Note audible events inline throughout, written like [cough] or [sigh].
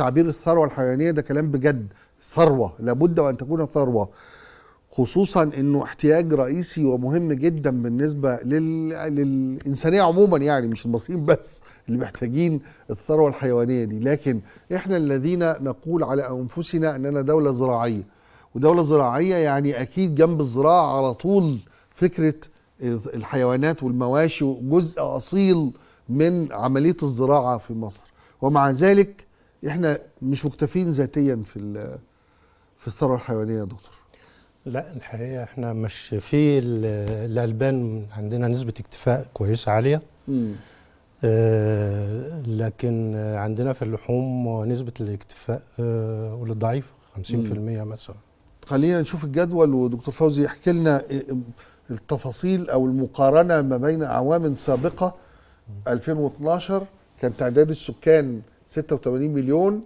تعبير الثروه الحيوانيه ده كلام بجد ثروه لابد وان تكون ثروه خصوصا انه احتياج رئيسي ومهم جدا بالنسبه لل... للانسانيه عموما يعني مش المصريين بس اللي محتاجين الثروه الحيوانيه دي لكن احنا الذين نقول على انفسنا اننا دوله زراعيه ودوله زراعيه يعني اكيد جنب الزراعه على طول فكره الحيوانات والمواشي جزء اصيل من عمليه الزراعه في مصر ومع ذلك احنا مش مكتفين ذاتيا في في الثروه الحيوانيه يا دكتور لا الحقيقه احنا مش في الالبان عندنا نسبه اكتفاء كويسه عاليه امم آه لكن عندنا في اللحوم نسبه الاكتفاء آه ضعيفه 50% مم. مثلا خلينا نشوف الجدول ودكتور فوزي يحكي لنا آه، التفاصيل او المقارنه ما بين اعوام سابقه 2012 كان تعداد السكان 86 مليون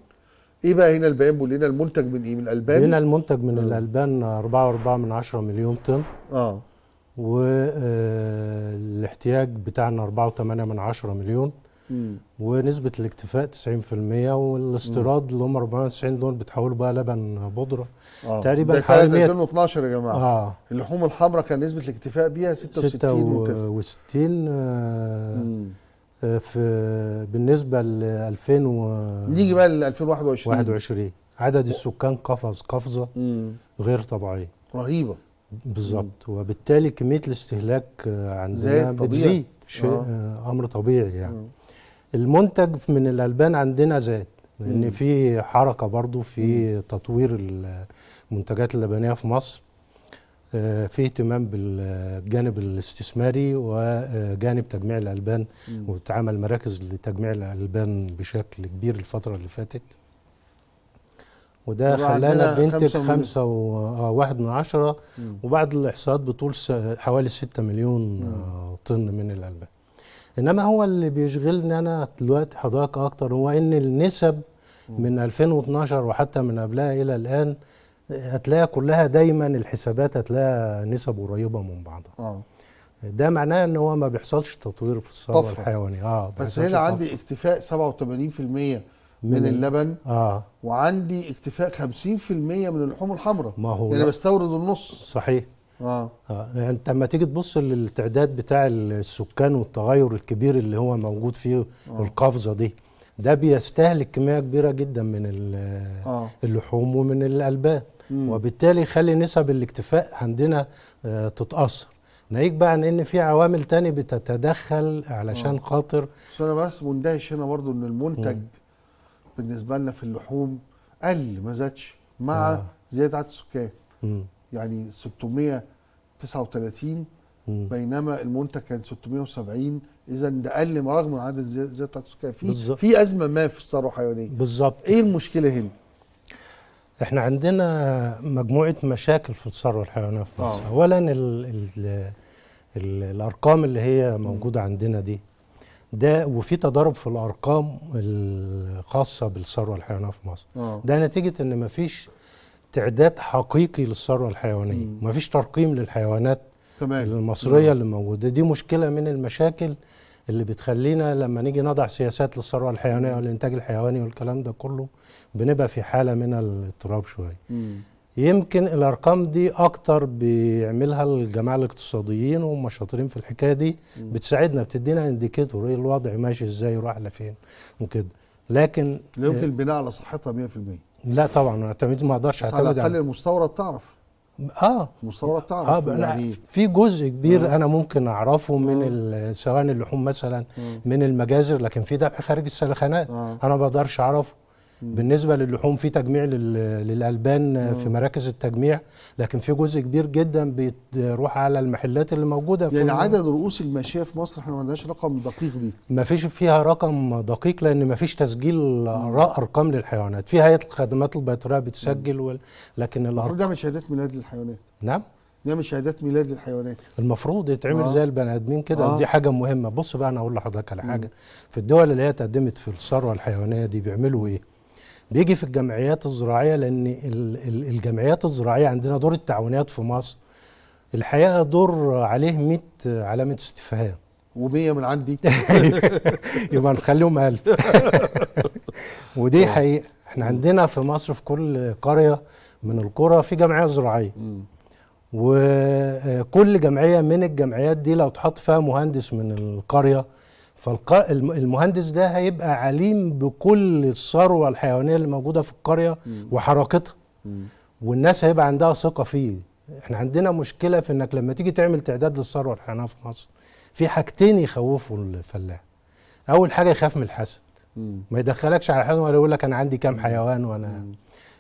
ايه بقى هنا البيان بيقول لنا المنتج من ايه من الالبان هنا المنتج من آه. الالبان 4.4 من 10 مليون طن اه والاحتياج آه، بتاعنا 4.8 من 10 مليون مم. ونسبة الاكتفاء 90% والاستيراد اللي هم 490 دول بتحولوا بقى لبن بودرة آه. تقريبا ده سنة 2012 يا جماعة آه. اللحوم الحمراء كان نسبة الاكتفاء بيها 66 66 و... آه، في بالنسبه ل 2000 و نيجي بقى ل 2021 21 عدد السكان قفز قفزه غير طبيعيه رهيبه بالظبط وبالتالي كميه الاستهلاك عندنا بتزيد شيء آه. آه. امر طبيعي يعني مم. المنتج من الالبان عندنا زاد لان في حركه برضو في تطوير المنتجات اللبنيه في مصر آه، في اهتمام بالجانب الاستثماري وجانب تجميع الألبان وتعامل مراكز لتجميع الألبان بشكل كبير الفترة اللي فاتت وده خلانا بنتج خمسة وواحد آه، من عشرة وبعد الإحصاءات بطول حوالي ستة مليون آه، طن من الألبان إنما هو اللي بيشغلني أنا دلوقتي حضرتك أكتر هو إن النسب مم. من 2012 وحتى من قبلها إلى الآن هتلاقي كلها دايما الحسابات هتلاقي نسب قريبه من بعضها اه ده معناه ان هو ما بيحصلش تطوير في الثروه الحيوانيه اه بس هنا عندي اكتفاء 87% من, من اللبن اه وعندي اكتفاء 50% من اللحوم الحمراء ما هو يعني بستورد النص صحيح اه, آه. انت لما تيجي تبص للتعداد بتاع السكان والتغير الكبير اللي هو موجود فيه آه. القفزه دي ده بيستهلك كميه كبيره جدا من آه. اللحوم ومن الالبان مم. وبالتالي يخلي نسب الاكتفاء عندنا آه، تتاثر ناهيك بقى عن ان في عوامل تاني بتتدخل علشان آه. خاطر بس انا بس مندهش هنا برضو ان المنتج مم. بالنسبه لنا في اللحوم قل ما زادش مع آه. زياده عدد السكان يعني 639 مم. بينما المنتج كان 670 اذا ده قل رغم عدد زياده السكان في في ازمه ما في الثروه الحيوانيه بالظبط ايه المشكله هنا احنا عندنا مجموعه مشاكل في الثروه الحيوانيه في مصر آه. اولا الـ الـ الـ الارقام اللي هي موجوده عندنا دي ده وفي تضارب في الارقام الخاصه بالثروه الحيوانيه في مصر أوه. ده نتيجه ان مفيش تعداد حقيقي للثروه الحيوانيه مفيش ترقيم للحيوانات تمام. المصريه مم. اللي موجوده دي مشكله من المشاكل اللي بتخلينا لما نيجي نضع سياسات للثروه الحيوانيه والانتاج الحيواني والكلام ده كله بنبقى في حاله من الاضطراب شويه يمكن الارقام دي اكتر بيعملها الجماعه الاقتصاديين وهم شاطرين في الحكايه دي بتساعدنا بتدينا انديكيتور ايه الوضع ماشي ازاي وراح لفين وكده لكن لا يمكن البناء على صحتها 100% لا طبعا انا ما اقدرش اعتمد على الاقل المستورد تعرف اه مستورد تعرف آه يعني في جزء كبير مم. انا ممكن اعرفه مم. من سواء اللحوم مثلا مم. من المجازر لكن في ذبح خارج السلخانات آه. انا ما بقدرش اعرفه بالنسبه للحوم في تجميع للالبان في مراكز التجميع لكن في جزء كبير جدا بيروح على المحلات اللي موجوده في يعني عدد رؤوس الماشيه في مصر احنا ما عندناش رقم دقيق بيه ما فيش فيها رقم دقيق لان ما فيش تسجيل ارقام للحيوانات في هيئه الخدمات البيطريه بتسجل مم. لكن المفروض نعمل شهادات ميلاد للحيوانات نعم نعمل شهادات ميلاد للحيوانات المفروض يتعمل آه. زي البني ادمين كده آه. دي حاجه مهمه بص بقى انا اقول لحضرتك على حاجه مم. في الدول اللي هي تقدمت في الثروه الحيوانيه دي بيعملوا ايه بيجي في الجمعيات الزراعيه لان الجمعيات الزراعيه عندنا دور التعاونيات في مصر الحقيقه دور عليه 100 علامه استفهام و100 من عندي [laughs] يبقى نخليهم 1000 [laughs] ودي حقيقه احنا عندنا في مصر في كل قريه من القرى في جمعيه زراعيه وكل جمعيه من الجمعيات دي لو تحط فيها مهندس من القريه فالمهندس ده هيبقى عليم بكل الثروه الحيوانيه اللي موجوده في القريه وحركتها والناس هيبقى عندها ثقه فيه احنا عندنا مشكله في انك لما تيجي تعمل تعداد للثروه الحيوانيه في مصر في حاجتين يخوفوا الفلاح اول حاجه يخاف من الحسد ما يدخلكش على حيوان ولا يقول لك انا عندي كام حيوان وانا مم.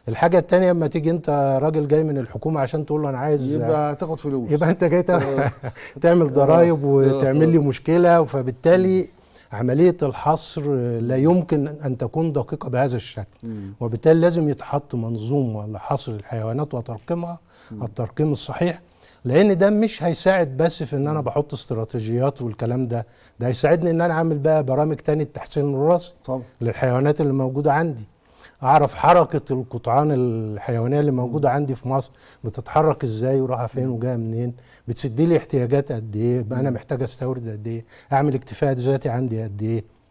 الحاجه الثانيه لما تيجي انت راجل جاي من الحكومه عشان تقول له انا عايز يبقى تاخد فلوس يبقى انت جاي [laughs] [laughs] تعمل ضرايب اه. وتعمل لي اه. مشكله فبالتالي عمليه الحصر لا يمكن ان تكون دقيقه بهذا الشكل وبالتالي لازم يتحط منظومه لحصر الحيوانات وترقيمها الترقيم الصحيح لان ده مش هيساعد بس في ان انا بحط استراتيجيات والكلام ده ده هيساعدني ان انا اعمل بقى برامج تاني التحسين طبعا للحيوانات اللي موجوده عندي اعرف حركه القطعان الحيوانيه اللي موجوده عندي في مصر بتتحرك ازاي وراحه فين وجايه منين بتسد لي احتياجات قد ايه انا محتاج استورد قد ايه اعمل اكتفاء ذاتي عندي قد ايه